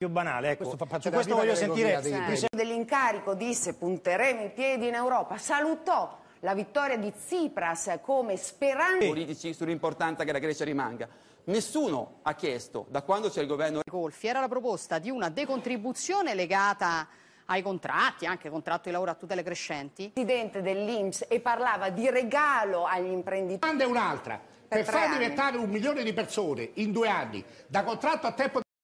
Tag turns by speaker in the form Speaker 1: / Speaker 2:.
Speaker 1: più banale. Ecco, questo su questo voglio sentire...
Speaker 2: Dell'incarico disse punteremo i piedi in Europa, salutò la vittoria di Tsipras come speranza...
Speaker 3: ...politici sull'importanza che la Grecia rimanga. Nessuno ha chiesto, da quando c'è il governo... Golfi
Speaker 4: era la proposta di una decontribuzione legata ai contratti, anche contratto di lavoro a tutte le crescenti. Presidente dell'Inps e parlava di regalo agli imprenditori. La domanda è un'altra. Per, per
Speaker 5: far anni. diventare un milione di persone in due anni da contratto a tempo